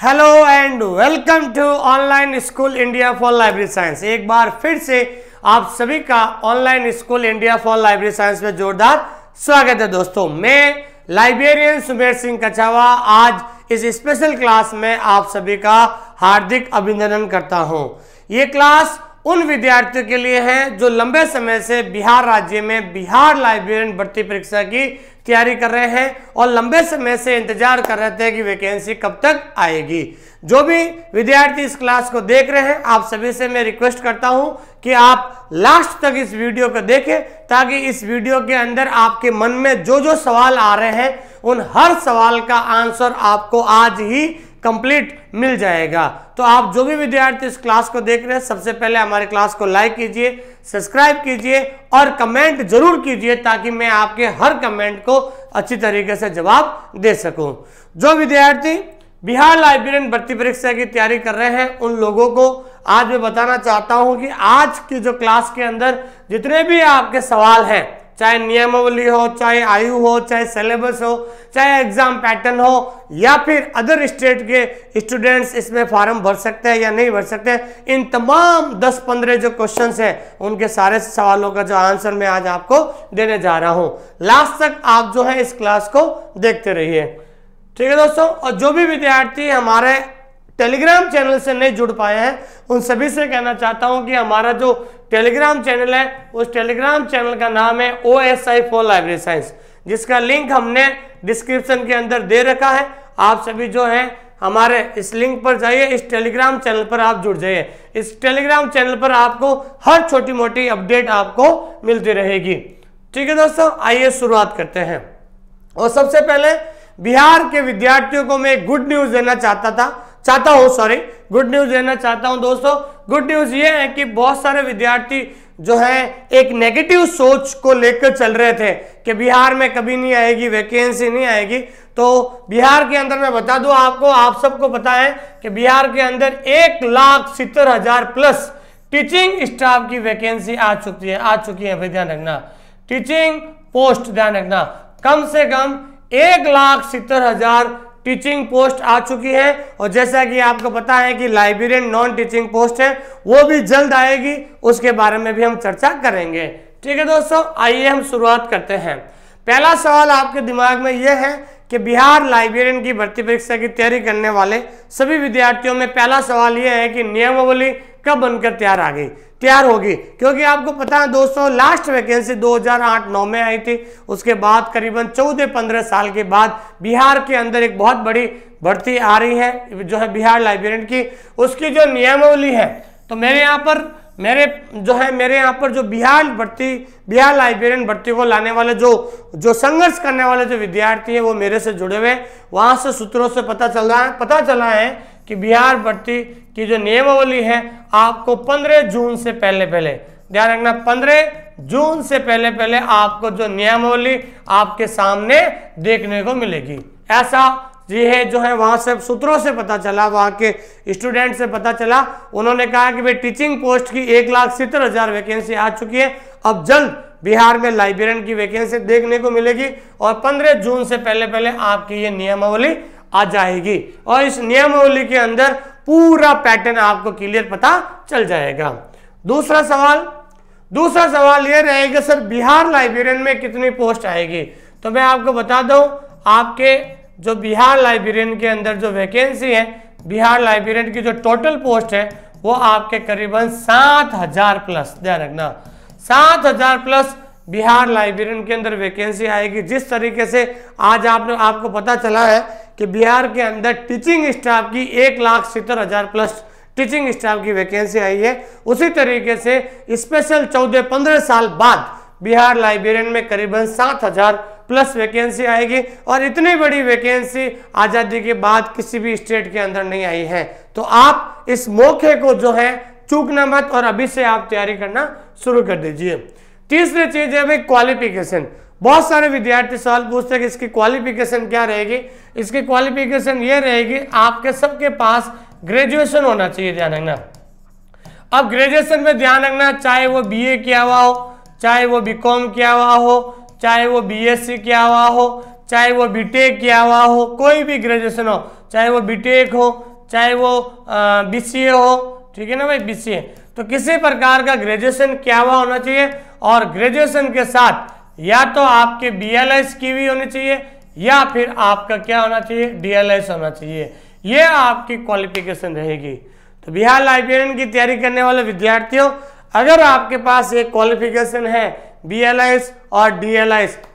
hello and welcome to online school India for library science एक बार फिर से आप सभी का online school India for library science में जोरदार स्वागत है दोस्तों मैं लाइब्रेरियन सुमेर सिंह कछावा आज इस स्पेशल क्लास में आप सभी का हार्दिक अभिनंदन करता हूं ये क्लास उन विद्यार्थियों के लिए है जो लंबे समय से बिहार राज्य में बिहार लाइब्रेरियन भर्ती परीक्षा की तैयारी कर रहे हैं और लंबे समय से इंतजार कर रहे थे कि वैकेंसी कब तक आएगी जो भी विद्यार्थी इस क्लास को देख रहे हैं आप सभी से मैं रिक्वेस्ट करता हूं कि आप लास्ट तक इस वीडियो को देखें ताकि इस वीडियो के अंदर आपके मन में जो जो सवाल आ रहे हैं उन हर सवाल का आंसर आपको आज ही कंप्लीट मिल जाएगा तो आप जो भी विद्यार्थी इस क्लास को देख रहे हैं सबसे पहले हमारे क्लास को लाइक कीजिए सब्सक्राइब कीजिए और कमेंट जरूर कीजिए ताकि मैं आपके हर कमेंट को अच्छी तरीके से जवाब दे सकूं जो विद्यार्थी बिहार लाइब्रेरियन भर्ती परीक्षा की तैयारी कर रहे हैं उन लोगों को आज मैं बताना चाहता हूं कि आज की जो क्लास के अंदर जितने भी आपके सवाल हैं चाहे नियमावली हो चाहे आयु हो चाहे सिलेबस हो चाहे एग्जाम पैटर्न हो या फिर अदर स्टेट के स्टूडेंट्स इसमें फॉर्म भर सकते हैं या नहीं भर सकते इन तमाम 10-15 जो क्वेश्चंस हैं उनके सारे सवालों का जो आंसर मैं आज आपको देने जा रहा हूं लास्ट तक आप जो है इस क्लास को देखते रहिए ठीक है दोस्तों और जो भी विद्यार्थी हमारे टेलीग्राम चैनल से नहीं जुड़ पाए हैं उन सभी से कहना चाहता हूं कि हमारा जो टेलीग्राम चैनल है उस टेलीग्राम चैनल का नाम है O S I for library science जिसका लिंक हमने डिस्क्रिप्शन के अंदर दे रखा है आप सभी जो हैं हमारे इस लिंक पर जाइए इस टेलीग्राम चैनल पर आप जुड़ जाइए इस टेलीग्राम चैनल पर आपको हर छोटी मोटी अपडेट आपको मिलती रहेगी ठीक है दोस्तों आइए शुरुआत करते हैं और सबसे पहले बिहार के विद्यार्थियों को मैं गुड न्यूज़ देना चाहता था चाहता हूँ सॉरी गुड न्यूज देना चाहता हूँ दोस्तों गुड न्यूज ये है कि बहुत सारे विद्यार्थी जो है एक नेगेटिव सोच को लेकर चल रहे थे कि बिहार में कभी नहीं आएगी वैकेंसी नहीं आएगी तो बिहार के अंदर मैं बता दूं आपको आप सबको पता है कि बिहार के अंदर एक लाख सितर हजार प्लस टीचिंग स्टाफ की वैकेंसी आ चुकी है आ चुकी है भाई ध्यान रखना टीचिंग पोस्ट ध्यान रखना कम से कम एक लाख सितर हजार टीचिंग पोस्ट आ चुकी है और जैसा कि आपको पता है कि लाइब्रेरियन नॉन टीचिंग पोस्ट है वो भी जल्द आएगी उसके बारे में भी हम चर्चा करेंगे ठीक है दोस्तों आइए हम शुरुआत करते हैं पहला सवाल आपके दिमाग में यह है कि बिहार लाइब्रेरियन की भर्ती परीक्षा की तैयारी करने वाले सभी विद्यार्थियों में पहला सवाल यह है कि नियमावली कब बनकर तैयार आ गई तैयार होगी क्योंकि आपको पता है दोस्तों लास्ट वैकेंसी 2008-9 में आई थी उसके बाद करीबन 14-15 साल के बाद बिहार के अंदर एक बहुत बड़ी भर्ती आ रही है जो है बिहार लाइब्रेरियन की उसकी जो नियमावली है तो मैंने यहाँ पर मेरे जो है मेरे यहाँ पर जो बिहार भर्ती बिहार लाइब्रेरियन भर्ती को लाने वाले जो जो संघर्ष करने वाले जो विद्यार्थी हैं वो मेरे से जुड़े हुए वहाँ से सूत्रों से पता चल रहा है पता चला है कि बिहार भर्ती की जो नियमावली है आपको 15 जून से पहले पहले ध्यान रखना 15 जून से पहले पहले आपको जो नियमावली आपके सामने देखने को मिलेगी ऐसा ये जो है वहाँ से सूत्रों से पता चला वहाँ के स्टूडेंट से पता चला उन्होंने कहा कि भाई टीचिंग पोस्ट की एक लाख सत्तर हज़ार वैकेंसी आ चुकी है अब जल्द बिहार में लाइब्रेरियन की वैकेंसी देखने को मिलेगी और 15 जून से पहले पहले आपकी ये नियमावली आ जाएगी और इस नियमावली के अंदर पूरा पैटर्न आपको क्लियर पता चल जाएगा दूसरा सवाल दूसरा सवाल ये रहेगा सर बिहार लाइब्रेरियन में कितनी पोस्ट आएगी तो मैं आपको बता दूं आपके जो बिहार लाइब्रेरियन के अंदर जो वैकेंसी है बिहार लाइब्रेरियन की जो टोटल पोस्ट है वो आपके करीबन सात हजार प्लस ध्यान रखना सात हजार प्लस बिहार लाइब्रेरियन के अंदर वैकेंसी आएगी जिस तरीके से आज आपने आपको पता चला है कि बिहार के अंदर टीचिंग स्टाफ की एक लाख सत्तर हजार प्लस टीचिंग स्टाफ की वैकेंसी आई है उसी तरीके से स्पेशल चौदह पंद्रह साल बाद बिहार लाइब्रेरियन में करीबन सात हजार प्लस वैकेंसी आएगी और इतनी बड़ी वैकेंसी आज़ादी के बाद किसी भी स्टेट के अंदर नहीं आई है तो आप इस मौके को जो है चूकना मत और अभी से आप तैयारी करना शुरू कर दीजिए तीसरी चीज है भाई क्वालिफिकेशन बहुत सारे विद्यार्थी सवाल पूछते हैं कि इसकी क्वालिफिकेशन क्या रहेगी इसकी क्वालिफिकेशन ये रहेगी आपके सबके पास ग्रेजुएशन होना चाहिए ध्यान रखना अब ग्रेजुएशन में ध्यान रखना चाहे वो बीए किया हुआ हो चाहे वो बीकॉम किया हुआ हो चाहे वो बीएससी किया हुआ हो चाहे वो बीटेक e किया हुआ हो कोई भी ग्रेजुएशन हो चाहे वो बीटेक e हो चाहे वो बीसीए हो ठीक है ना भाई बीसीए तो किसी प्रकार का ग्रेजुएशन क्या हुआ होना चाहिए और ग्रेजुएशन के साथ या तो आपके बी एल एस की भी होनी चाहिए या फिर आपका क्या होना चाहिए डीएलएस होना चाहिए ये आपकी क्वालिफिकेशन रहेगी तो बिहार लाइब्रेरियन की तैयारी करने वाले विद्यार्थियों अगर आपके पास ये क्वालिफिकेशन है बी और डी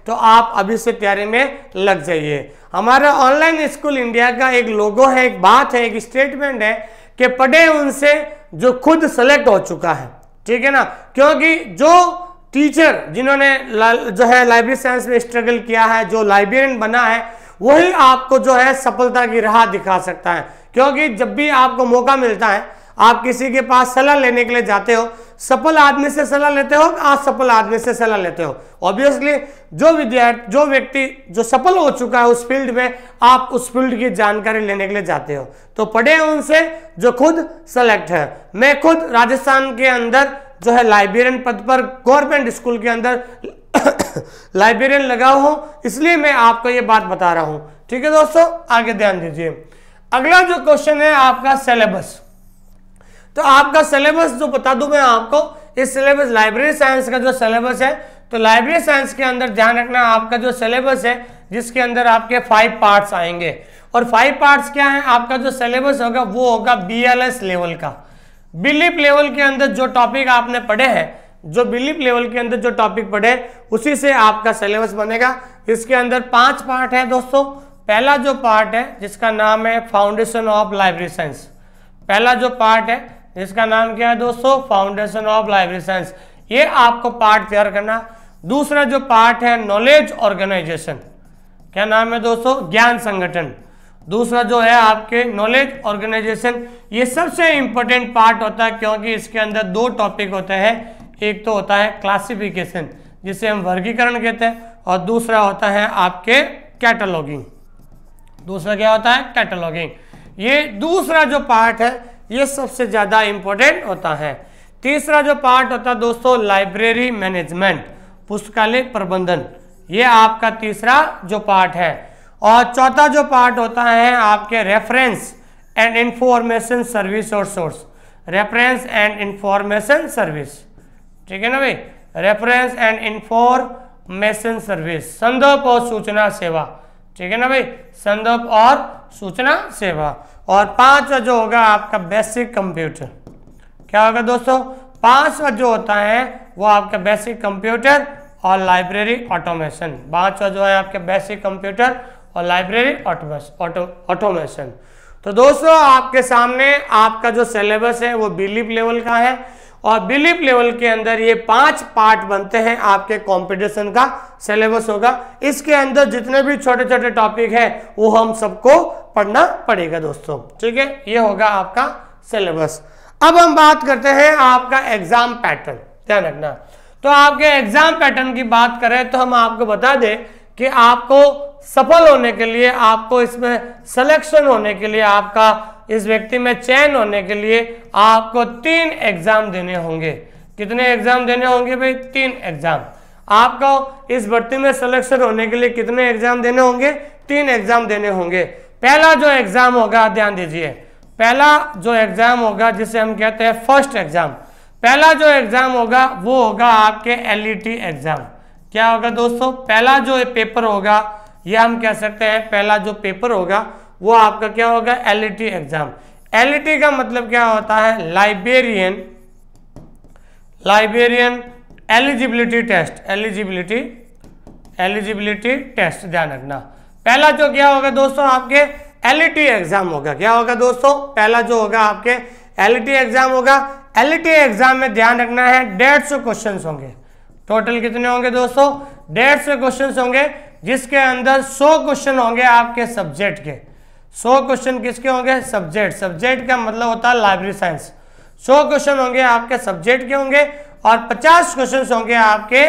तो आप अभी से तैयारी में लग जाइए हमारा ऑनलाइन स्कूल इंडिया का एक लोगो है एक बात है एक स्टेटमेंट है कि पढ़े उनसे जो खुद सेलेक्ट हो चुका है ठीक है ना क्योंकि जो टीचर जिन्होंने जो है लाइब्रेरी साइंस में स्ट्रगल किया है जो लाइब्रेरियन बना है वही आपको जो है सफलता की राह दिखा सकता है क्योंकि जब भी आपको मौका मिलता है आप किसी के पास सलाह लेने के लिए जाते हो सफल आदमी से सलाह लेते हो असफल आदमी से सलाह लेते हो ऑब्वियसली जो विद्यार्थी जो व्यक्ति जो सफल हो चुका है उस फील्ड में आप उस फील्ड की जानकारी लेने के लिए जाते हो तो पढ़े उनसे जो खुद सेलेक्ट है मैं खुद राजस्थान के अंदर जो है लाइब्रेरियन पद पर गवर्नमेंट स्कूल के अंदर लाइब्रेरियन लगा हूँ इसलिए मैं आपको ये बात बता रहा हूँ ठीक है दोस्तों आगे ध्यान दीजिए अगला जो क्वेश्चन है आपका सिलेबस तो आपका सिलेबस जो बता दू मैं आपको इस सिलेबस लाइब्रेरी साइंस का जो सिलेबस है तो लाइब्रेरी साइंस के अंदर ध्यान रखना आपका जो सिलेबस है जिसके अंदर आपके फाइव पार्ट्स आएंगे और फाइव पार्ट्स क्या है आपका जो सिलेबस होगा वो होगा एस लेवल का बिलीप लेवल के अंदर जो टॉपिक आपने पढ़े हैं जो बिलीप लेवल के अंदर जो टॉपिक पढ़े उसी से आपका सिलेबस बनेगा इसके अंदर पांच पार्ट है दोस्तों पहला जो पार्ट है जिसका नाम है फाउंडेशन ऑफ लाइब्रेरी साइंस पहला जो पार्ट है इसका नाम क्या है दोस्तों फाउंडेशन ऑफ लाइब्रेरी साइंस ये आपको पार्ट तैयार करना दूसरा जो पार्ट है नॉलेज ऑर्गेनाइजेशन क्या नाम है दोस्तों ज्ञान संगठन दूसरा जो है आपके नॉलेज ऑर्गेनाइजेशन ये सबसे इंपॉर्टेंट पार्ट होता है क्योंकि इसके अंदर दो टॉपिक होते हैं एक तो होता है क्लासिफिकेशन जिसे हम वर्गीकरण कहते हैं और दूसरा होता है आपके कैटलॉगिंग दूसरा क्या होता है कैटलॉगिंग ये दूसरा जो पार्ट है ये सबसे ज़्यादा इम्पोर्टेंट होता है तीसरा जो पार्ट होता है दोस्तों लाइब्रेरी मैनेजमेंट पुस्तकालय प्रबंधन ये आपका तीसरा जो पार्ट है और चौथा जो पार्ट होता है आपके रेफरेंस एंड इंफॉर्मेशन सर्विस और source reference and information service ठीक है ना भाई रेफरेंस एंड इंफॉर्मेशन सर्विस संदर्भ और सूचना सेवा ठीक है ना भाई संदर्भ और सूचना सेवा और पांचवा जो होगा आपका बेसिक कंप्यूटर क्या होगा दोस्तों पांचवा जो होता है वो आपका बेसिक कंप्यूटर और लाइब्रेरी ऑटोमेशन पांचवा जो है आपके बेसिक कंप्यूटर और लाइब्रेरी ऑटोमेशन तो दोस्तों आपके सामने आपका जो सिलेबस है वो बिलीप लेवल का है और बिलीफ लेवल के अंदर ये पांच पार्ट बनते हैं आपके कंपटीशन का सिलेबस होगा इसके अंदर जितने भी छोटे छोटे टॉपिक हैं वो हम सबको पढ़ना पड़ेगा दोस्तों ठीक है ये होगा आपका सिलेबस अब हम बात करते हैं आपका एग्जाम पैटर्न ध्यान रखना तो आपके एग्जाम पैटर्न की बात करें तो हम आपको बता दें कि आपको सफल होने के लिए आपको इसमें सिलेक्शन होने के लिए आपका इस व्यक्ति में चयन होने के लिए आपको तीन एग्जाम देने होंगे कितने एग्जाम देने होंगे भाई तीन एग्जाम आपको इस भर्ती में सिलेक्शन होने के लिए कितने एग्जाम देने होंगे तीन एग्जाम देने होंगे पहला जो एग्जाम होगा ध्यान दीजिए पहला जो एग्जाम होगा जिसे हम कहते हैं फर्स्ट एग्जाम पहला जो एग्जाम होगा वो होगा आपके एलईटी एग्जाम e क्या होगा दोस्तों पहला जो पेपर होगा ये हम कह सकते हैं पहला जो पेपर होगा वो आपका क्या होगा एल एग्जाम एल का मतलब क्या होता है librarian librarian eligibility test eligibility eligibility test ध्यान रखना पहला जो क्या होगा दोस्तों आपके एल एग्जाम e होगा क्या होगा दोस्तों पहला जो होगा आपके एल एग्जाम e होगा एल एग्जाम e में ध्यान रखना है डेढ़ सौ क्वेश्चन होंगे टोटल कितने होंगे दोस्तों डेढ़ सौ क्वेश्चन होंगे जिसके अंदर सौ क्वेश्चन होंगे आपके सब्जेक्ट के सौ क्वेश्चन किसके होंगे सब्जेक्ट सब्जेक्ट का मतलब होता है लाइब्रेरी साइंस सौ क्वेश्चन होंगे आपके सब्जेक्ट के होंगे और पचास क्वेश्चन होंगे आपके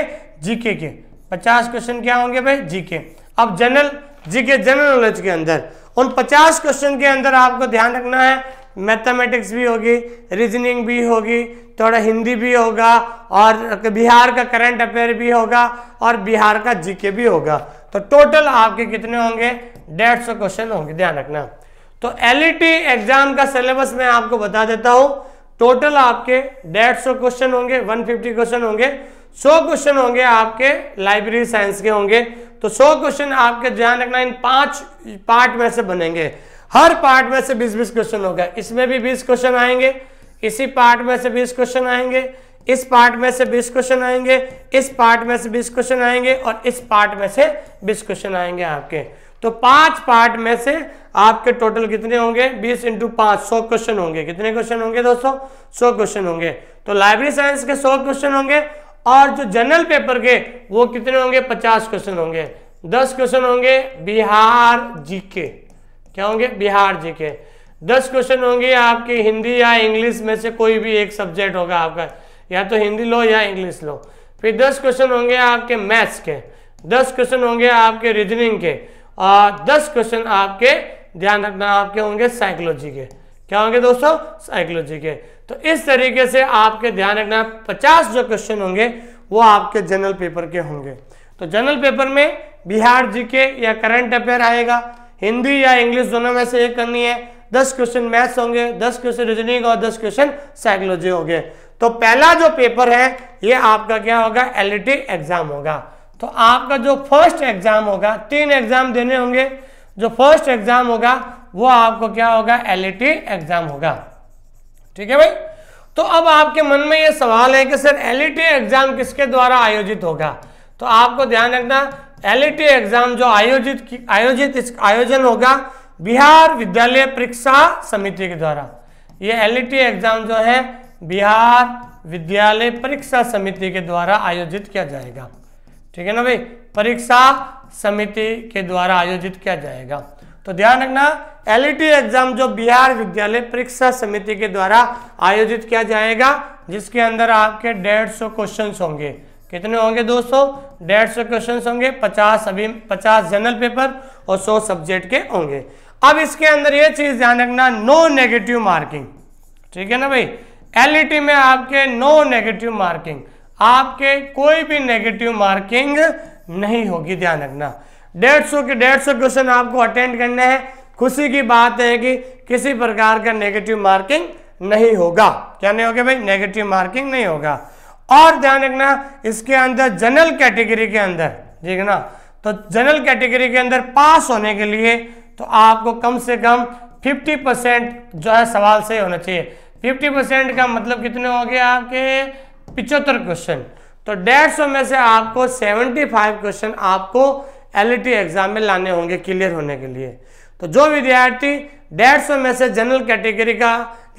जीके के पचास क्वेश्चन क्या होंगे भाई जीके अब जनरल जीके जनरल नॉलेज के अंदर उन पचास क्वेश्चन के अंदर आपको ध्यान रखना है मैथमेटिक्स भी होगी रीजनिंग भी होगी थोड़ा हिंदी भी होगा और बिहार का करंट अफेयर भी होगा और बिहार का जीके भी होगा तो टोटल आपके कितने होंगे डेढ़ सौ क्वेश्चन होंगे ध्यान रखना तो एल एग्जाम e का सिलेबस मैं आपको बता देता हूँ टोटल आपके डेढ़ सौ क्वेश्चन होंगे 150 क्वेश्चन होंगे 100 क्वेश्चन होंगे आपके लाइब्रेरी साइंस के होंगे तो 100 क्वेश्चन आपके ध्यान रखना इन पांच पार्ट में से बनेंगे हर पार्ट में से 20 बीस क्वेश्चन होगा इसमें भी 20 क्वेश्चन आएंगे इसी पार्ट में से 20 क्वेश्चन आएंगे इस पार्ट में से 20 क्वेश्चन आएंगे इस पार्ट में से 20 क्वेश्चन आएंगे और इस पार्ट में से 20 क्वेश्चन आएंगे आपके तो पांच पार्ट में से आपके टोटल कितने होंगे 20 इंटू पांच सौ क्वेश्चन होंगे कितने क्वेश्चन होंगे दोस्तों सौ क्वेश्चन होंगे तो लाइब्रेरी साइंस के सौ क्वेश्चन होंगे और जो जनरल पेपर के वो कितने होंगे पचास क्वेश्चन होंगे दस क्वेश्चन होंगे बिहार जीके क्या होंगे बिहार जी के दस क्वेश्चन होंगे आपके हिंदी या इंग्लिश में से कोई भी एक सब्जेक्ट होगा आपका या तो हिंदी लो या इंग्लिश लो फिर दस क्वेश्चन होंगे आपके मैथ्स के दस क्वेश्चन होंगे आपके रीजनिंग के और दस क्वेश्चन आपके ध्यान रखना आपके होंगे साइकोलॉजी के क्या होंगे दोस्तों साइकोलॉजी के तो इस तरीके से आपके ध्यान रखना पचास जो क्वेश्चन होंगे वो आपके जनरल पेपर के होंगे तो जनरल पेपर में बिहार जी के या करंट अफेयर आएगा हिंदी या इंग्लिश दोनों में से एक करनी है दस क्वेश्चन मैथ्स होंगे दस क्वेश्चन रीजनिंग और दस क्वेश्चन साइकोलॉजी होंगे तो पहला जो पेपर है ये आपका क्या होगा एल एग्जाम e होगा तो आपका जो फर्स्ट एग्जाम होगा तीन एग्जाम देने होंगे जो फर्स्ट एग्जाम होगा वो आपको क्या होगा एल एग्जाम e होगा ठीक है भाई तो अब आपके मन में ये सवाल है कि सर एल एग्जाम e किसके द्वारा आयोजित होगा तो आपको ध्यान रखना एल एग्जाम e जो आयोजित आयोजित आयोजन होगा बिहार विद्यालय परीक्षा समिति के द्वारा ये एल एग्जाम e जो है बिहार विद्यालय परीक्षा समिति के द्वारा आयोजित किया जाएगा ठीक है ना भाई परीक्षा समिति के द्वारा आयोजित किया जाएगा तो ध्यान रखना एल एग्जाम e जो बिहार विद्यालय परीक्षा समिति के द्वारा आयोजित किया जाएगा जिसके अंदर आपके डेढ़ सौ क्वेश्चन होंगे कितने होंगे दोस्तों डेढ़ सौ क्वेश्चन होंगे पचास सभी पचास जनरल पेपर और सौ सब्जेक्ट के होंगे अब इसके अंदर ये चीज ध्यान रखना नो नेगेटिव मार्किंग ठीक है ना भाई एलईटी e में आपके नो नेगेटिव मार्किंग आपके कोई भी नेगेटिव मार्किंग नहीं होगी ध्यान रखना डेढ़ सौ के डेढ़ सौ क्वेश्चन आपको अटेंड करने हैं खुशी की बात है कि किसी प्रकार का नेगेटिव मार्किंग नहीं होगा क्या नहीं होगा भाई नेगेटिव मार्किंग नहीं होगा और ध्यान रखना इसके अंदर जनरल कैटेगरी के अंदर ठीक है ना तो जनरल कैटेगरी के अंदर पास होने के लिए तो आपको कम से कम 50 परसेंट जो है सवाल सही होना चाहिए 50 परसेंट का मतलब कितने हो गए आपके पिचहत्तर क्वेश्चन तो डेढ़ सौ में से आपको 75 क्वेश्चन आपको एल एग्जाम e में लाने होंगे क्लियर होने के लिए तो जो विद्यार्थी डेढ़ सौ में से जनरल कैटेगरी का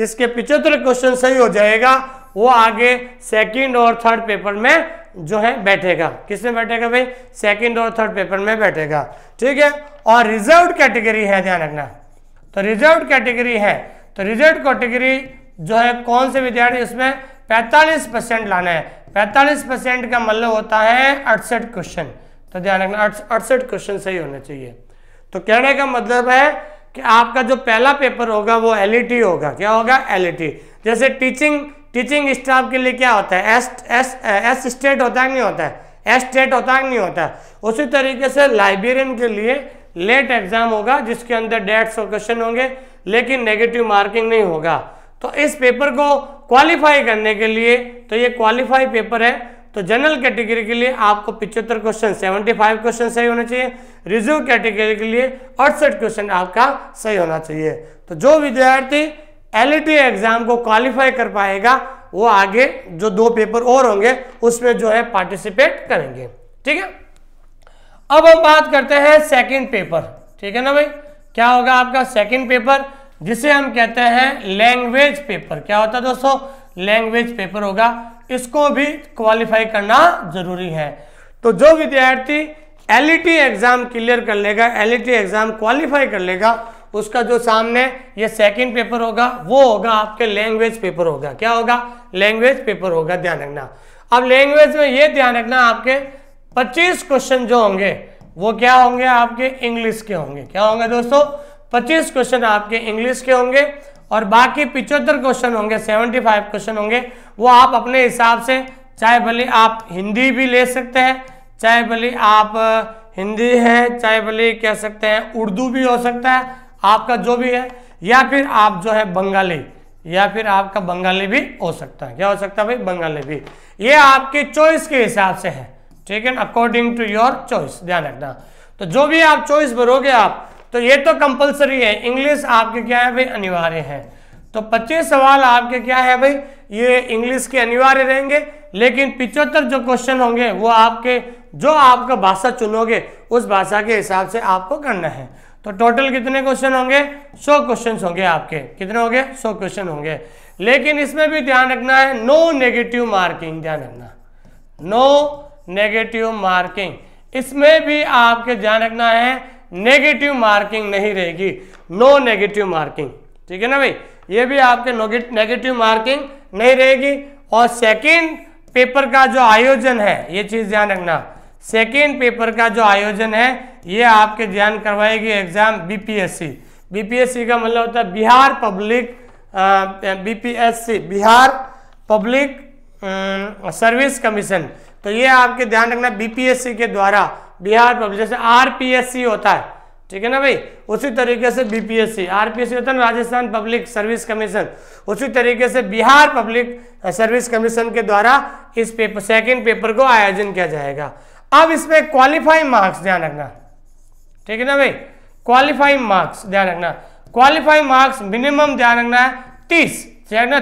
इसके पिछहत्तर क्वेश्चन सही हो जाएगा वो आगे सेकंड और थर्ड पेपर में जो है बैठेगा किसमें बैठेगा भाई सेकंड और थर्ड पेपर में बैठेगा ठीक है और रिजर्व कैटेगरी है ध्यान रखना तो रिजर्व कैटेगरी है तो रिजर्व कैटेगरी जो है कौन से विद्यार्थी उसमें पैंतालीस परसेंट लाना है पैंतालीस परसेंट का मतलब होता है अड़सठ क्वेश्चन तो ध्यान रखना अड़सठ क्वेश्चन सही होना चाहिए तो कहने का मतलब है कि आपका जो पहला पेपर होगा वो एल e होगा क्या होगा एल e जैसे टीचिंग टीचिंग स्टाफ के लिए क्या होता है एस एस एस स्टेट होता है नहीं होता है एस स्टेट होता है नहीं होता है उसी तरीके से लाइब्रेरियन के लिए लेट एग्जाम होगा जिसके अंदर डेढ़ सौ क्वेश्चन होंगे लेकिन नेगेटिव मार्किंग नहीं होगा तो इस पेपर को क्वालिफाई करने के लिए तो ये क्वालिफाई पेपर है तो जनरल कैटेगरी के लिए आपको पिछहत्तर क्वेश्चन 75 क्वेश्चन सही होना चाहिए रिजर्व कैटेगरी के लिए अड़सठ क्वेश्चन आपका सही होना चाहिए तो जो विद्यार्थी एल एग्जाम e को क्वालिफाई कर पाएगा वो आगे जो दो पेपर और होंगे उसमें जो है पार्टिसिपेट करेंगे ठीक है अब हम बात करते हैं सेकेंड पेपर ठीक है ना भाई क्या होगा आपका सेकेंड पेपर जिसे हम कहते हैं लैंग्वेज पेपर क्या होता है दोस्तों लैंग्वेज पेपर होगा इसको भी क्वालिफाई करना जरूरी है तो जो विद्यार्थी एल एग्जाम क्लियर कर लेगा एल एग्जाम क्वालिफाई कर लेगा उसका जो सामने ये सेकंड पेपर होगा वो होगा आपके लैंग्वेज पेपर होगा क्या होगा लैंग्वेज पेपर होगा ध्यान रखना अब लैंग्वेज में ये ध्यान रखना आपके 25 क्वेश्चन जो होंगे वो क्या होंगे आपके इंग्लिश के होंगे क्या होंगे दोस्तों 25 क्वेश्चन आपके इंग्लिश के होंगे और बाकी पिचहत्तर क्वेश्चन होंगे 75 क्वेश्चन होंगे वो आप अपने हिसाब से चाहे भले आप हिंदी भी ले सकते हैं चाहे भले आप हिंदी हैं चाहे भले कह सकते हैं उर्दू भी हो सकता है आपका जो भी है या फिर आप जो है बंगाली या फिर आपका बंगाली भी हो सकता है क्या हो सकता है भाई बंगाली भी ये आपके चॉइस के हिसाब से है ठीक है अकॉर्डिंग टू योर चॉइस ध्यान रखना तो जो भी आप चॉइस भरोगे आप तो ये तो कंपलसरी है इंग्लिश आपके क्या है भाई अनिवार्य है तो 25 सवाल आपके क्या है भाई ये इंग्लिश के अनिवार्य रहेंगे लेकिन पिचहत्तर जो क्वेश्चन होंगे वो आपके जो आपका भाषा चुनोगे उस भाषा के हिसाब से आपको करना है तो टोटल कितने क्वेश्चन होंगे 100 क्वेश्चन होंगे आपके कितने होंगे 100 क्वेश्चन होंगे लेकिन इसमें भी ध्यान रखना है नो नेगेटिव मार्किंग ध्यान रखना नो नेगेटिव मार्किंग इसमें भी आपके ध्यान रखना है नेगेटिव मार्किंग नहीं रहेगी नो नेगेटिव मार्किंग ठीक है ना भाई ये भी आपके नेगेटिव मार्किंग नहीं रहेगी और सेकेंड पेपर का जो आयोजन है ये चीज़ ध्यान रखना सेकेंड पेपर का जो आयोजन है ये आपके ध्यान करवाएगी एग्जाम बीपीएससी बीपीएससी का मतलब होता है Bihar public BPSC Bihar public service commission तो ये आपके ध्यान रखना बीपीएससी के द्वारा बिहार पब्लिक जैसे आरपीएससी होता है ठीक है ना भाई उसी तरीके से बीपीएससी आरपीएससी होता है ना राजस्थान पब्लिक सर्विस कमीशन उसी तरीके से बिहार पब्लिक सर्विस कमीशन के द्वारा इस पेपर सेकेंड पेपर को आयोजन किया जाएगा अब इसमें क्वालिफाई मार्क्स ध्यान रखना ठीक है ना भाई क्वालिफाई मार्क्स ध्यान रखना क्वालिफाई मार्क्स मिनिमम ध्यान रखना है तीस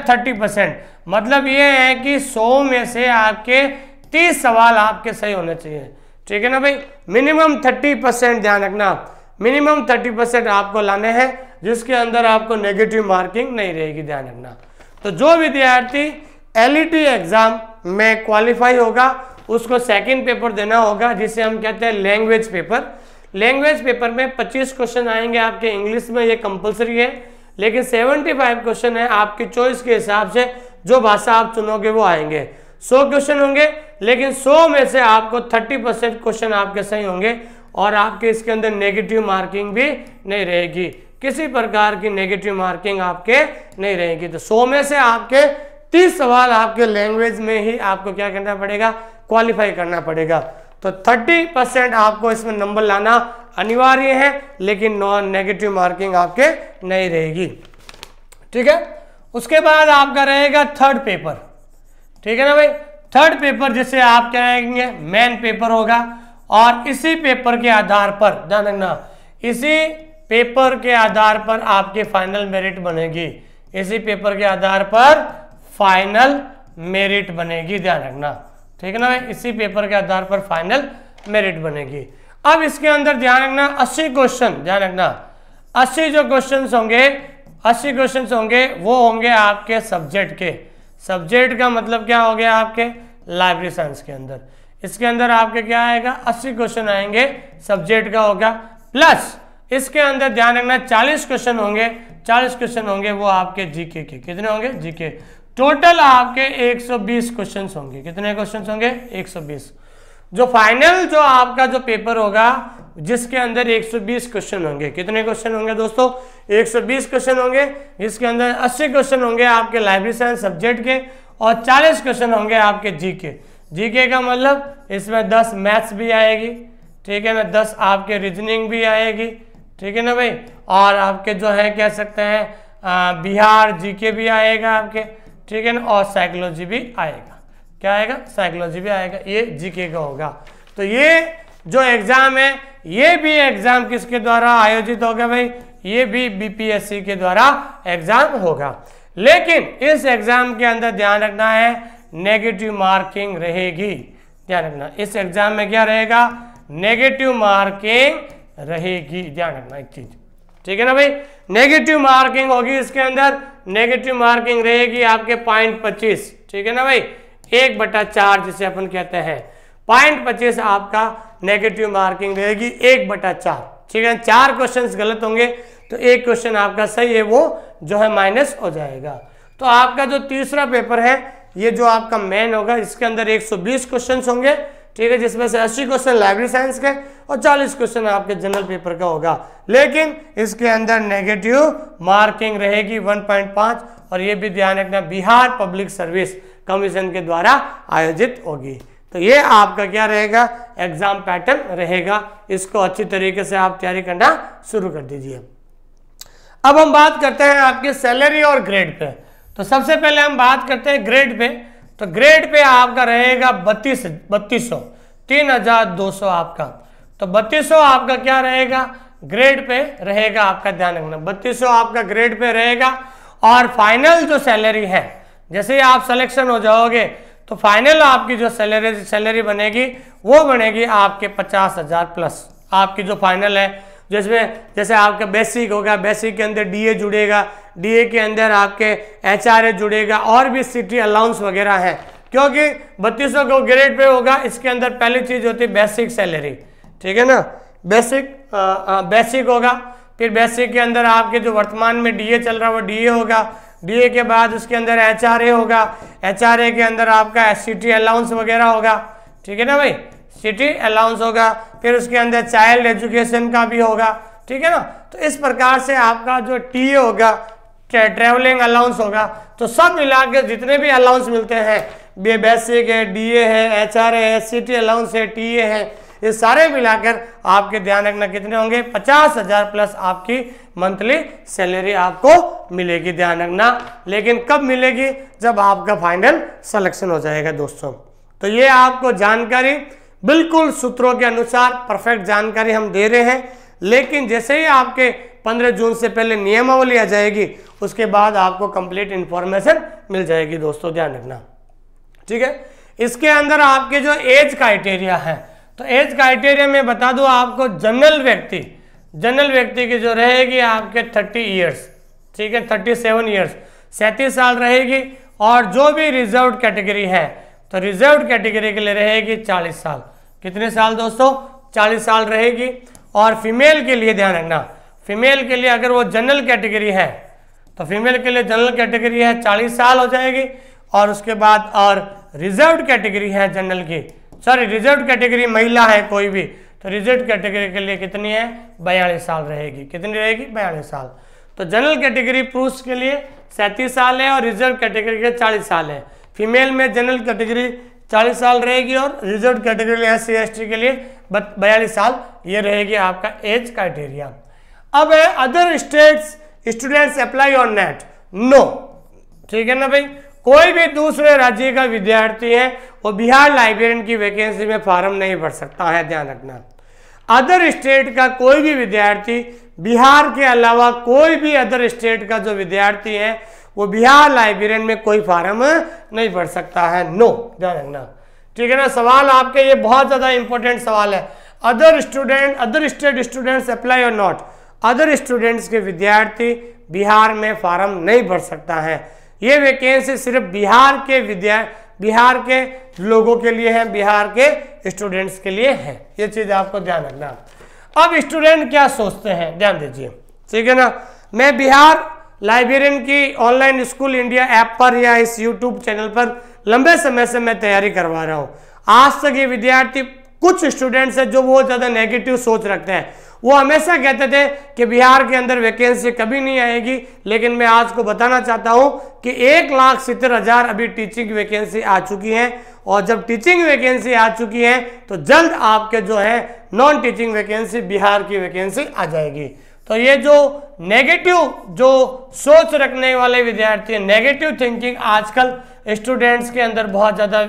थर्टी परसेंट मतलब ये है कि सौ में से आपके तीस सवाल आपके सही होने चाहिए ठीक है ना भाई मिनिमम थर्टी परसेंट ध्यान रखना मिनिमम थर्टी परसेंट आपको लाने हैं जिसके अंदर आपको नेगेटिव मार्किंग नहीं रहेगी ध्यान रखना तो जो विद्यार्थी एल एग्जाम e में क्वालिफाई होगा उसको सेकंड पेपर देना होगा जिसे हम कहते हैं लैंग्वेज पेपर लैंग्वेज पेपर में 25 क्वेश्चन आएंगे आपके इंग्लिश में ये कंपलसरी है लेकिन 75 क्वेश्चन है आपकी चॉइस के हिसाब से जो भाषा आप चुनोगे वो आएंगे सौ क्वेश्चन होंगे लेकिन सौ में से आपको थर्टी परसेंट क्वेश्चन आपके सही होंगे और आपके इसके अंदर नेगेटिव मार्किंग भी नहीं रहेगी किसी प्रकार की नेगेटिव मार्किंग आपके नहीं रहेगी तो सौ में से आपके तीस सवाल आपके लैंग्वेज में ही आपको क्या करना पड़ेगा क्वालिफाई करना पड़ेगा तो थर्टी परसेंट आपको इसमें नंबर लाना अनिवार्य है लेकिन नॉन नेगेटिव मार्किंग आपके नहीं रहेगी ठीक है उसके बाद आपका रहेगा थर्ड पेपर ठीक है ना भाई थर्ड पेपर जिसे आप क्या कहेंगे मेन पेपर होगा और इसी पेपर के आधार पर ध्यान रखना इसी पेपर के आधार पर आपके फाइनल मेरिट बनेगी इसी पेपर के आधार पर फाइनल मेरिट बनेगी ध्यान रखना ठीक है ना भाई इसी पेपर के आधार पर फाइनल मेरिट बनेगी अब इसके अंदर ध्यान रखना अस्सी क्वेश्चन ध्यान रखना अस्सी जो क्वेश्चन होंगे अस्सी क्वेश्चन होंगे वो होंगे आपके सब्जेक्ट के सब्जेक्ट का मतलब क्या हो गया आपके लाइब्रेरी साइंस के अंदर इसके अंदर आपके क्या आएगा अस्सी क्वेश्चन आएंगे सब्जेक्ट का होगा प्लस इसके अंदर ध्यान रखना चालीस क्वेश्चन होंगे चालीस क्वेश्चन होंगे वो आपके जीके के कितने होंगे जीके टोटल आपके 120 क्वेश्चंस होंगे कितने क्वेश्चंस होंगे 120 जो फाइनल जो आपका जो पेपर होगा जिसके अंदर 120 क्वेश्चन होंगे कितने क्वेश्चन होंगे दोस्तों 120 क्वेश्चन होंगे जिसके अंदर 80 क्वेश्चन होंगे आपके लाइब्रेरी साइंस सब्जेक्ट के और 40 क्वेश्चन होंगे आपके जीके जीके का मतलब इसमें 10 मैथ्स भी आएगी ठीक है ना 10 आपके रीजनिंग भी आएगी ठीक है ना भाई और आपके जो है कह सकते हैं बिहार जी भी आएगा आपके ठीक है ना और साइकोलॉजी भी आएगा क्या आएगा साइकोलॉजी भी आएगा ये जीके का होगा तो ये जो एग्जाम है ये भी एग्जाम किसके द्वारा आयोजित होगा भाई ये भी बीपीएससी के द्वारा एग्जाम होगा लेकिन इस एग्जाम के अंदर ध्यान रखना है नेगेटिव मार्किंग रहेगी ध्यान रखना इस एग्जाम में क्या रहेगा नेगेटिव मार्किंग रहेगी ध्यान रखना एक चीज ठीक है ना भाई नेगेटिव मार्किंग होगी इसके अंदर नेगेटिव मार्किंग रहेगी आपके पॉइंट पच्चीस ठीक है ना भाई एक बटा चार जिसे अपन कहते हैं पॉइंट पच्चीस आपका नेगेटिव मार्किंग रहेगी एक बटा चार ठीक है चार क्वेश्चंस गलत होंगे तो एक क्वेश्चन आपका सही है वो जो है माइनस हो जाएगा तो आपका जो तीसरा पेपर है ये जो आपका मेन होगा इसके अंदर 120 क्वेश्चंस होंगे ठीक है जिसमें से 80 क्वेश्चन लाइब्रेरी साइंस के और 40 क्वेश्चन आपके जनरल पेपर का होगा लेकिन इसके अंदर नेगेटिव मार्किंग रहेगी 1.5 और ये भी ध्यान रखना बिहार पब्लिक सर्विस कमीशन के द्वारा आयोजित होगी तो ये आपका क्या रहेगा एग्जाम पैटर्न रहेगा इसको अच्छी तरीके से आप तैयारी करना शुरू कर दीजिए अब हम बात करते हैं आपकी सैलरी और ग्रेड पे तो सबसे पहले हम बात करते हैं ग्रेड पे तो ग्रेड पे आपका रहेगा बत्तीस बत्तीस सौ तीन हजार दो सौ आपका तो बत्तीस सौ आपका क्या रहेगा ग्रेड पे रहेगा आपका ध्यान रखना बत्तीस सौ आपका ग्रेड पे रहेगा और फाइनल जो सैलरी है जैसे ही आप सिलेक्शन हो जाओगे तो फाइनल आपकी जो सैलरी सैलरी बनेगी वो बनेगी आपके पचास हज़ार प्लस आपकी जो फाइनल है जिसमें जैसे आपका बेसिक होगा बेसिक के अंदर डीए जुड़ेगा डीए के अंदर आपके एचआरए जुड़ेगा और भी सिटी अलाउंस वगैरह है क्योंकि बत्तीसों को ग्रेड पे होगा इसके अंदर पहली चीज़ होती है बेसिक सैलरी ठीक है ना बेसिक आ, आ, बेसिक होगा फिर बेसिक के अंदर आपके जो वर्तमान में डीए चल रहा है वो डीए होगा डीए के बाद उसके अंदर ए होगा ए के अंदर आपका सिटी अलाउंस वगैरह होगा ठीक है ना भाई सिटी अलाउंस होगा फिर उसके अंदर चाइल्ड एजुकेशन का भी होगा ठीक है ना तो इस प्रकार से आपका जो टी होगा ट्रेवलिंग अलाउंस होगा तो सब मिला के जितने भी अलाउंस मिलते हैं बे बेसिक है डी ए है एच आर ए है सिटी अलाउंस है टी ए है ये सारे मिलाकर आपके ध्यान रखना कितने होंगे पचास हजार प्लस आपकी मंथली सैलरी आपको मिलेगी ध्यान रखना लेकिन कब मिलेगी जब आपका फाइनल सिलेक्शन हो जाएगा दोस्तों तो ये आपको जानकारी बिल्कुल सूत्रों के अनुसार परफेक्ट जानकारी हम दे रहे हैं लेकिन जैसे ही आपके 15 जून से पहले नियमावली आ जाएगी उसके बाद आपको कंप्लीट इंफॉर्मेशन मिल जाएगी दोस्तों ध्यान रखना ठीक है इसके अंदर आपके जो एज क्राइटेरिया है तो एज क्राइटेरिया में बता दूं आपको जनरल व्यक्ति जनरल व्यक्ति की जो रहेगी आपके थर्टी ईयर्स ठीक है थर्टी सेवन ईयर्स सैंतीस साल रहेगी और जो भी रिजर्व कैटेगरी है तो रिजर्व कैटेगरी के लिए रहेगी चालीस साल कितने साल दोस्तों चालीस साल रहेगी और फीमेल के लिए ध्यान रखना फीमेल के लिए अगर वो जनरल कैटेगरी है तो फीमेल के लिए जनरल कैटेगरी है चालीस साल हो जाएगी और उसके बाद और रिजर्व कैटेगरी है जनरल की सॉरी रिजर्व कैटेगरी महिला है कोई भी तो रिजर्व कैटेगरी के लिए कितनी है बयालीस साल रहेगी कितनी रहेगी बयालीस साल तो जनरल कैटेगरी पुरुष के लिए सैंतीस साल है और रिजर्व कैटेगरी के चालीस साल है फीमेल में जनरल कैटेगरी चालीस साल रहेगी और reserve category S C S T के लिए बयालीस साल ये रहेगी आपका एज क्राइटेरिया अब है other states students apply on net no ठीक है ना भाई कोई भी दूसरे राज्य का विद्यार्थी है वो बिहार लाइब्रेरियन की वैकेंसी में फॉर्म नहीं भर सकता है ध्यान रखना अदर स्टेट का कोई भी विद्यार्थी बिहार के अलावा कोई भी अदर स्टेट का जो विद्यार्थी है वो बिहार लाइब्रेरियन में कोई फॉर्म नहीं भर सकता है नो ध्यान रखना ठीक है ना सवाल आपके ये बहुत ज़्यादा इंपॉर्टेंट सवाल है other student other state students apply or not other students के विद्यार्थी बिहार में फॉर्म नहीं भर सकता है ये वैकेंसी सिर्फ बिहार के विद्या बिहार के लोगों के लिए है बिहार के स्टूडेंट्स के लिए है ये चीज़ आपको ध्यान रखना अब स्टूडेंट क्या सोचते हैं ध्यान दीजिए ठीक है ना मैं बिहार लाइब्रेरियन की ऑनलाइन स्कूल इंडिया ऐप पर या इस यूट्यूब चैनल पर लंबे समय से मैं तैयारी करवा रहा हूँ आज तक ये विद्यार्थी कुछ स्टूडेंट्स हैं जो बहुत ज़्यादा नेगेटिव सोच रखते हैं वो हमेशा कहते थे कि बिहार के अंदर वैकेंसी कभी नहीं आएगी लेकिन मैं आज को बताना चाहता हूं कि एक लाख सत्तर हज़ार अभी टीचिंग वैकेंसी आ चुकी है और जब टीचिंग वैकेंसी आ चुकी है तो जल्द आपके जो है नॉन टीचिंग वैकेंसी बिहार की वैकेंसी आ जाएगी तो ये जो नेगेटिव जो सोच रखने वाले विद्यार्थी हैं नेगेटिव थिंकिंग आजकल स्टूडेंट्स के अंदर बहुत ज़्यादा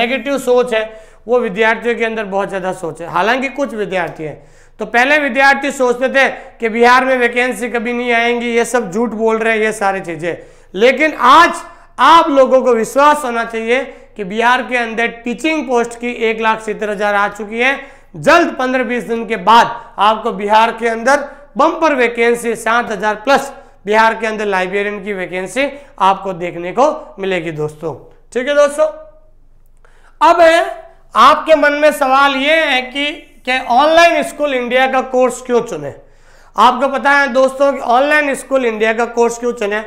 नेगेटिव सोच है वो विद्यार्थियों के अंदर बहुत ज़्यादा सोच है हालांकि कुछ विद्यार्थी हैं तो पहले विद्यार्थी सोचते थे कि बिहार में वैकेंसी कभी नहीं आएंगी ये सब झूठ बोल रहे हैं ये सारी चीज़ें लेकिन आज आप लोगों को विश्वास होना चाहिए कि बिहार के अंदर टीचिंग पोस्ट की एक लाख सत्तर हज़ार आ चुकी है जल्द पंद्रह बीस दिन के बाद आपको बिहार के अंदर बंपर वैकेंसी सात हज़ार प्लस बिहार के अंदर लाइब्रेरियन की वैकेंसी आपको देखने को मिलेगी दोस्तों ठीक है दोस्तों अब है आपके मन में सवाल ये है कि कि ऑनलाइन स्कूल इंडिया का कोर्स क्यों चुने आपको पता है दोस्तों कि ऑनलाइन स्कूल इंडिया का कोर्स क्यों चुने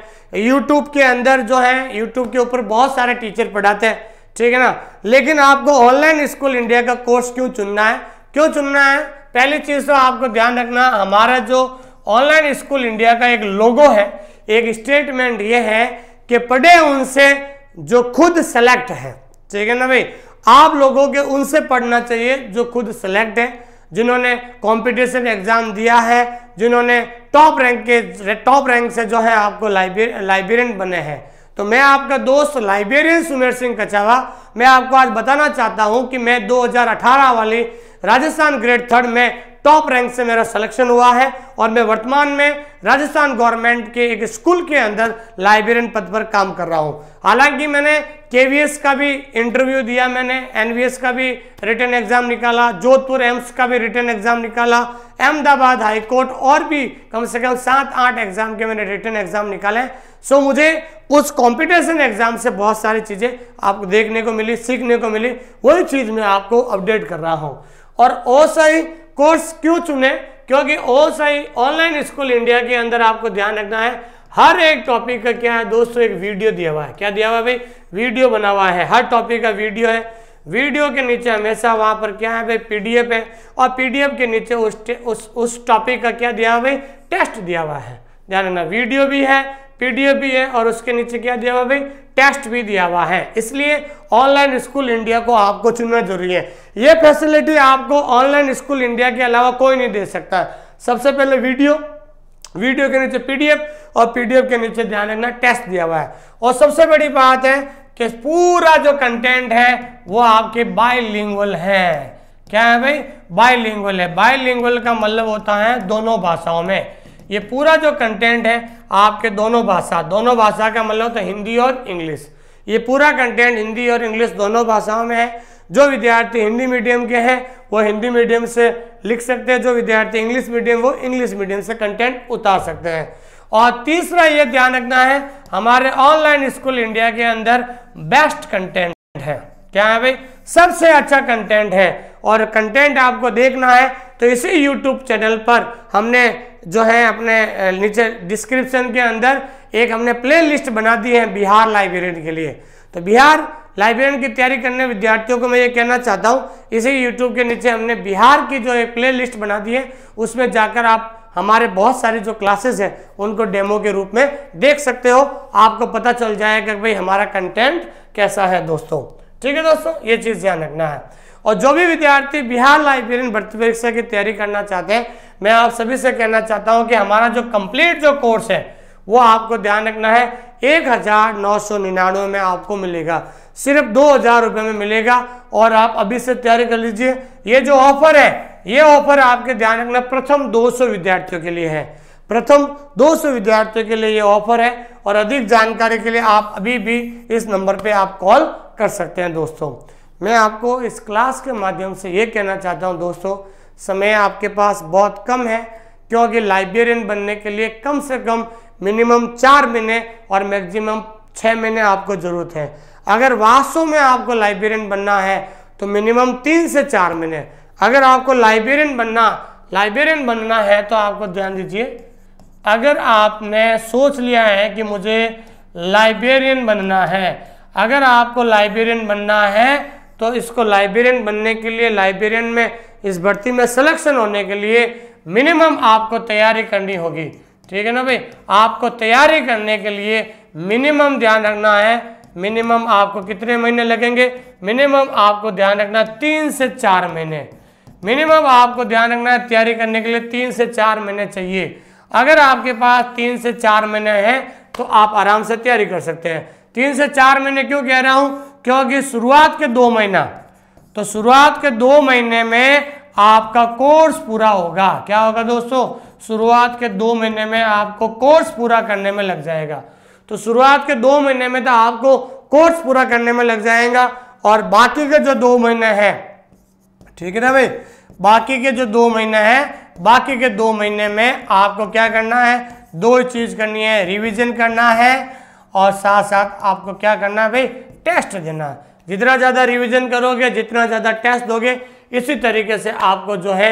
यूट्यूब के अंदर जो है यूट्यूब के ऊपर बहुत सारे टीचर पढ़ाते हैं ठीक है ना लेकिन आपको ऑनलाइन स्कूल इंडिया का कोर्स क्यों चुनना है क्यों चुनना है पहली चीज़ तो आपको ध्यान रखना हमारा जो ऑनलाइन स्कूल इंडिया का एक लोगो है एक स्टेटमेंट ये है कि पढ़े उनसे जो खुद सेलेक्ट है ठीक है ना भाई आप लोगों के उनसे पढ़ना चाहिए जो खुद सेलेक्ट हैं जिन्होंने कंपटीशन एग्जाम दिया है जिन्होंने टॉप रैंक के टॉप रैंक से जो है आपको लाइब्रेरियन लाइब्रेरियन बने हैं तो मैं आपका दोस्त लाइब्रेरियन सुमेर सिंह कचावा मैं आपको आज बताना चाहता हूं कि मैं 2018 वाली राजस्थान ग्रेड थर्ड में टॉप रैंक से मेरा सिलेक्शन हुआ है और मैं वर्तमान में राजस्थान गवर्नमेंट के एक स्कूल के अंदर लाइब्रेरियन पद पर काम कर रहा हूँ हालांकि मैंने के का भी इंटरव्यू दिया मैंने एन का भी रिटर्न एग्जाम निकाला जोधपुर एम्स का भी रिटर्न एग्जाम निकाला अहमदाबाद हाईकोर्ट और भी कम से कम सात आठ एग्जाम के मैंने रिटर्न एग्जाम निकाले सो मुझे उस कॉम्पिटिशन एग्जाम से बहुत सारी चीज़ें आपको देखने को मिली सीखने को मिली वही चीज़ मैं आपको अपडेट कर रहा हूँ और ओ कोर्स क्यों चुने क्योंकि ऑनलाइन स्कूल इंडिया के अंदर आपको ध्यान रखना है हर एक टॉपिक का क्या है दोस्तों एक वीडियो दिया हुआ है क्या दिया हुआ है भाई वीडियो बना हुआ है हर टॉपिक का वीडियो है वीडियो के नीचे हमेशा वहां पर क्या है भाई पीडीएफ है और पीडीएफ के नीचे उस उस उस टॉपिक का क्या दिया हुआ भाई टेस्ट दिया हुआ है ध्यान रखना वीडियो भी है पीडीएफ भी है और उसके नीचे क्या दिया हुआ भाई टेस्ट भी दिया हुआ है इसलिए ऑनलाइन स्कूल इंडिया को आपको चुनना जरूरी है ये फैसिलिटी आपको ऑनलाइन स्कूल इंडिया के अलावा कोई नहीं दे सकता सबसे पहले वीडियो वीडियो के नीचे पीडीएफ और पीडीएफ के नीचे ध्यान रखना टेस्ट दिया हुआ है और सबसे बड़ी बात है कि पूरा जो कंटेंट है वो आपके बायलिंगुअल है क्या है भाई बायलिंगुअल है बायलिंगुअल का मतलब होता है दोनों भाषाओं में ये पूरा जो कंटेंट है आपके दोनों भाषा दोनों भाषा का मतलब तो हिंदी और इंग्लिश ये पूरा कंटेंट हिंदी और इंग्लिश दोनों भाषाओं में है जो विद्यार्थी हिंदी मीडियम के हैं वो हिंदी मीडियम से लिख सकते हैं जो विद्यार्थी इंग्लिश मीडियम वो इंग्लिश मीडियम से कंटेंट उतार सकते हैं और तीसरा ये ध्यान रखना है हमारे ऑनलाइन स्कूल इंडिया के अंदर बेस्ट कंटेंट है क्या है भाई सबसे अच्छा कंटेंट है और कंटेंट आपको देखना है तो इसी यूट्यूब चैनल पर हमने जो है अपने नीचे डिस्क्रिप्शन के अंदर एक हमने प्ले लिस्ट बना दी है बिहार लाइब्रेरियन के लिए तो बिहार लाइब्रेरियन की तैयारी करने विद्यार्थियों को मैं ये कहना चाहता हूँ इसी यूट्यूब के नीचे हमने बिहार की जो एक प्ले लिस्ट बना दी है उसमें जाकर आप हमारे बहुत सारे जो क्लासेस हैं उनको डेमो के रूप में देख सकते हो आपको पता चल जाएगा कि भाई हमारा कंटेंट कैसा है दोस्तों ठीक है दोस्तों ये चीज़ ध्यान रखना है और जो भी विद्यार्थी बिहार लाइब्रेरियन भर्ती परीक्षा की तैयारी करना चाहते हैं मैं आप सभी से कहना चाहता हूं कि हमारा जो कंप्लीट जो कोर्स है वो आपको ध्यान रखना है एक हज़ार नौ सौ निन्यानवे में आपको मिलेगा सिर्फ दो हज़ार रुपये में मिलेगा और आप अभी से तैयारी कर लीजिए ये जो ऑफर है ये ऑफर आपके ध्यान रखना प्रथम दो सौ विद्यार्थियों के लिए है प्रथम 200 विद्यार्थियों के लिए ये ऑफर है और अधिक जानकारी के लिए आप अभी भी इस नंबर पे आप कॉल कर सकते हैं दोस्तों मैं आपको इस क्लास के माध्यम से ये कहना चाहता हूँ दोस्तों समय आपके पास बहुत कम है क्योंकि लाइब्रेरियन बनने के लिए कम से कम मिनिमम चार महीने और मैक्सिमम छः महीने आपको ज़रूरत है अगर वास्तव में आपको लाइब्रेरियन बनना है तो मिनिमम तीन से चार महीने अगर आपको लाइब्रेरियन बनना लाइब्रेरियन बनना है तो आपको ध्यान दीजिए अगर आपने सोच लिया है कि मुझे लाइब्रेरियन बनना है अगर आपको लाइब्रेरियन बनना है तो इसको लाइब्रेरियन बनने के लिए लाइब्रेरियन में इस भर्ती में सिलेक्शन होने के लिए मिनिमम आपको तैयारी करनी होगी ठीक है ना भाई आपको तैयारी करने के लिए मिनिमम ध्यान रखना है मिनिमम आपको कितने महीने लगेंगे मिनिमम आपको ध्यान रखना है तीन से चार महीने मिनिमम आपको ध्यान रखना है तैयारी करने के लिए तीन से चार महीने चाहिए अगर आपके पास तीन से चार महीने हैं तो आप आराम से तैयारी कर सकते हैं तीन से चार महीने क्यों कह रहा हूँ क्योंकि शुरुआत के दो महीना तो शुरुआत के दो महीने में आपका कोर्स पूरा होगा क्या होगा दोस्तों शुरुआत के दो महीने में आपको कोर्स पूरा करने में लग जाएगा तो शुरुआत के दो महीने में तो आपको कोर्स पूरा करने में लग जाएगा और बाकी के जो दो महीने हैं ठीक है ना भाई बाकी के जो दो महीने हैं बाकी के दो महीने में आपको क्या करना है दो चीज़ करनी है रिवीजन करना है और साथ साथ आपको क्या करना है भाई टेस्ट देना जितना ज़्यादा रिविजन करोगे जितना ज़्यादा टेस्ट दोगे इसी तरीके से आपको जो है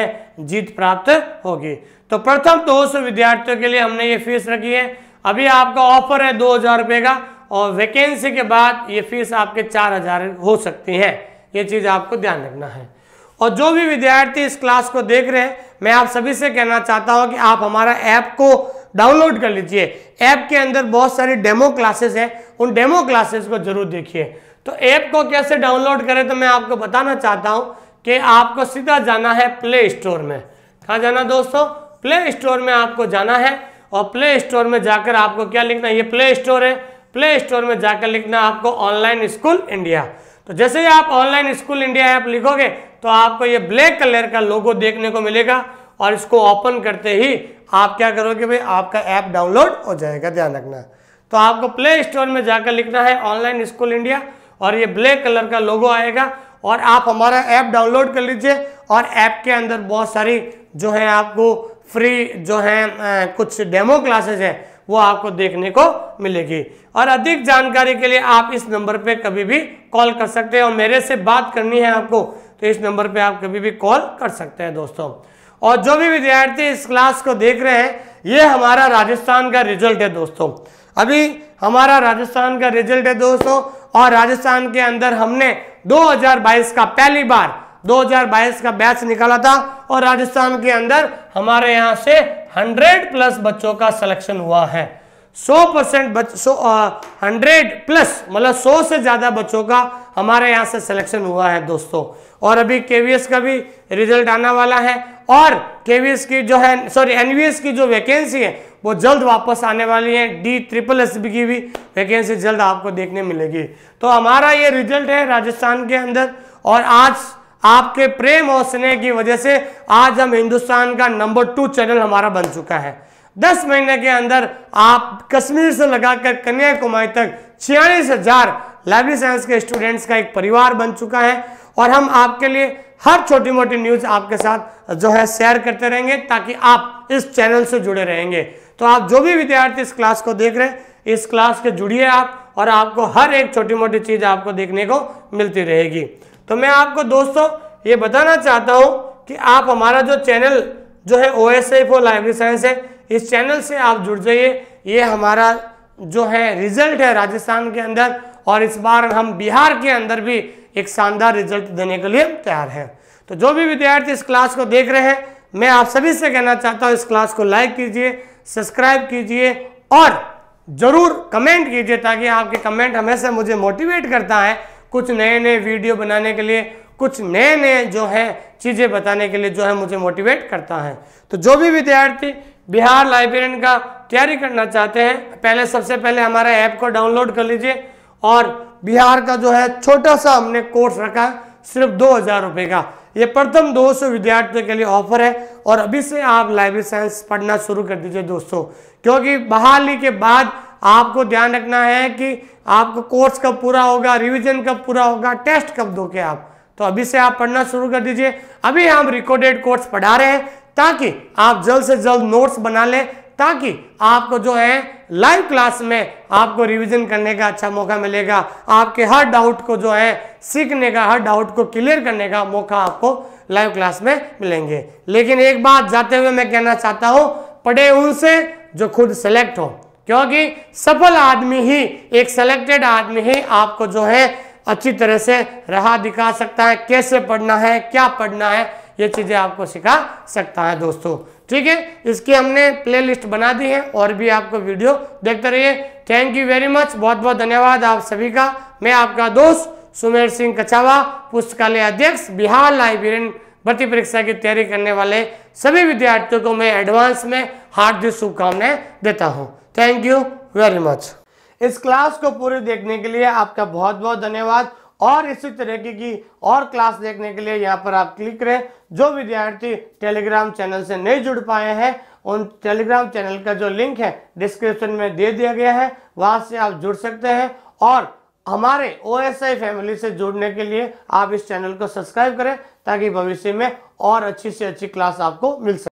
जीत प्राप्त होगी तो प्रथम दो सौ विद्यार्थियों के लिए हमने ये फीस रखी है अभी आपका ऑफर है दो हज़ार रुपये का और वैकेंसी के बाद ये फीस आपके चार हज़ार हो सकती है ये चीज़ आपको ध्यान रखना है और जो भी विद्यार्थी इस क्लास को देख रहे हैं मैं आप सभी से कहना चाहता हूँ कि आप हमारा ऐप को डाउनलोड कर लीजिए ऐप के अंदर बहुत सारी डेमो क्लासेस हैं उन डेमो क्लासेस को जरूर देखिए तो ऐप को कैसे डाउनलोड करें तो मैं आपको बताना चाहता हूं कि आपको सीधा जाना है प्ले स्टोर में कहाँ जाना दोस्तों प्ले स्टोर में आपको जाना है और प्ले स्टोर में जाकर आपको क्या लिखना है ये प्ले स्टोर है प्ले स्टोर में जाकर लिखना आपको ऑनलाइन स्कूल इंडिया तो जैसे ही आप ऑनलाइन स्कूल इंडिया ऐप लिखोगे तो आपको ये ब्लैक कलर का लोगो देखने को मिलेगा और इसको ओपन करते ही आप क्या करोगे भाई आपका ऐप डाउनलोड हो जाएगा ध्यान रखना तो आपको प्ले स्टोर में जाकर लिखना है ऑनलाइन स्कूल इंडिया और ये ब्लैक कलर का लोगो आएगा और आप हमारा ऐप डाउनलोड कर लीजिए और ऐप के अंदर बहुत सारी जो है आपको फ्री जो है कुछ डेमो क्लासेज हैं वो आपको देखने को मिलेगी और अधिक जानकारी के लिए आप इस नंबर पे कभी भी कॉल कर सकते हैं और मेरे से बात करनी है आपको तो इस नंबर पे आप कभी भी कॉल कर सकते हैं दोस्तों और जो भी विद्यार्थी इस क्लास को देख रहे हैं ये हमारा राजस्थान का रिजल्ट है दोस्तों अभी हमारा राजस्थान का रिजल्ट है दोस्तों और राजस्थान के अंदर हमने 2022 का पहली बार 2022 का बैच निकाला था और राजस्थान के अंदर हमारे यहाँ से 100 प्लस बच्चों का सिलेक्शन हुआ है 100 परसेंट बच सो हंड्रेड प्लस मतलब 100 से ज़्यादा बच्चों का हमारे यहाँ से सिलेक्शन हुआ है दोस्तों और अभी केवीएस का भी रिजल्ट आने वाला है और केवीएस की जो है सॉरी एनवीएस की जो वैकेंसी है वो जल्द वापस आने वाली है डी ट्रिपल एस की भी वैकेंसी जल्द आपको देखने मिलेगी तो हमारा ये रिजल्ट है राजस्थान के अंदर और आज आपके प्रेम और स्नेह की वजह से आज हम हिंदुस्तान का नंबर टू चैनल हमारा बन चुका है दस महीने के अंदर आप कश्मीर से लगाकर कन्याकुमारी तक छियालीस हजार लाइब्रेरी साइंस के स्टूडेंट्स का एक परिवार बन चुका है और हम आपके लिए हर छोटी मोटी न्यूज आपके साथ जो है शेयर करते रहेंगे ताकि आप इस चैनल से जुड़े रहेंगे तो आप जो भी विद्यार्थी इस क्लास को देख रहे हैं इस क्लास के जुड़िए आप और आपको हर एक छोटी मोटी चीज आपको देखने को मिलती रहेगी तो मैं आपको दोस्तों ये बताना चाहता हूँ कि आप हमारा जो चैनल जो है O S F library science है इस चैनल से आप जुड़ जाइए ये हमारा जो है रिजल्ट है राजस्थान के अंदर और इस बार हम बिहार के अंदर भी एक शानदार रिजल्ट देने के लिए तैयार है तो जो भी विद्यार्थी इस क्लास को देख रहे हैं मैं आप सभी से कहना चाहता हूँ इस क्लास को लाइक कीजिए सब्सक्राइब कीजिए और ज़रूर कमेंट कीजिए ताकि आपके कमेंट हमेशा मुझे मोटिवेट करता है कुछ नए नए वीडियो बनाने के लिए कुछ नए नए जो है चीज़ें बताने के लिए जो है मुझे मोटिवेट करता है तो जो भी विद्यार्थी बिहार लाइब्रेरियन का तैयारी करना चाहते हैं पहले सबसे पहले हमारा ऐप को डाउनलोड कर लीजिए और बिहार का जो है छोटा सा हमने कोर्स रखा है सिर्फ दो हज़ार रुपये का ये प्रथम 200 विद्यार्थियों के लिए ऑफर है और अभी से आप लाइब्रेरी साइंस पढ़ना शुरू कर दीजिए दोस्तों क्योंकि बहाली के बाद आपको ध्यान रखना है कि आपको कोर्स कब पूरा होगा रिवीजन कब पूरा होगा टेस्ट कब दोगे आप तो अभी से आप पढ़ना शुरू कर दीजिए अभी हम रिकॉर्डेड कोर्स पढ़ा रहे हैं ताकि आप जल्द से जल्द नोट्स बना लें ताकि आपको जो है लाइव क्लास में आपको रिवीजन करने का अच्छा मौका मिलेगा आपके हर डाउट को जो है सीखने का हर डाउट को क्लियर करने का मौका आपको लाइव क्लास में मिलेंगे लेकिन एक बात जाते हुए मैं कहना चाहता हूँ पढ़े उनसे जो खुद सेलेक्ट हो क्योंकि सफल आदमी ही एक सेलेक्टेड आदमी ही आपको जो है अच्छी तरह से रहा दिखा सकता है कैसे पढ़ना है क्या पढ़ना है ये चीज़ें आपको सिखा सकता है दोस्तों ठीक है इसकी हमने प्लेलिस्ट बना दी है और भी आपको वीडियो देखते रहिए थैंक यू वेरी मच बहुत बहुत धन्यवाद आप सभी का मैं आपका दोस्त सुमेर सिंह कचावा पुस्तकालय अध्यक्ष बिहार लाइब्रेरियन भर्ती परीक्षा की तैयारी करने वाले सभी विद्यार्थियों को मैं एडवांस में हार्दिक शुभकामनाएं देता हूँ थैंक यू वेरी मच इस क्लास को पूरे देखने के लिए आपका बहुत बहुत धन्यवाद और इसी तरीके की और क्लास देखने के लिए यहाँ पर आप क्लिक करें जो विद्यार्थी टेलीग्राम चैनल से नहीं जुड़ पाए हैं उन टेलीग्राम चैनल का जो लिंक है डिस्क्रिप्शन में दे दिया गया है वहाँ से आप जुड़ सकते हैं और हमारे ओ फैमिली से जुड़ने के लिए आप इस चैनल को सब्सक्राइब करें ताकि भविष्य में और अच्छी से अच्छी क्लास आपको मिल सके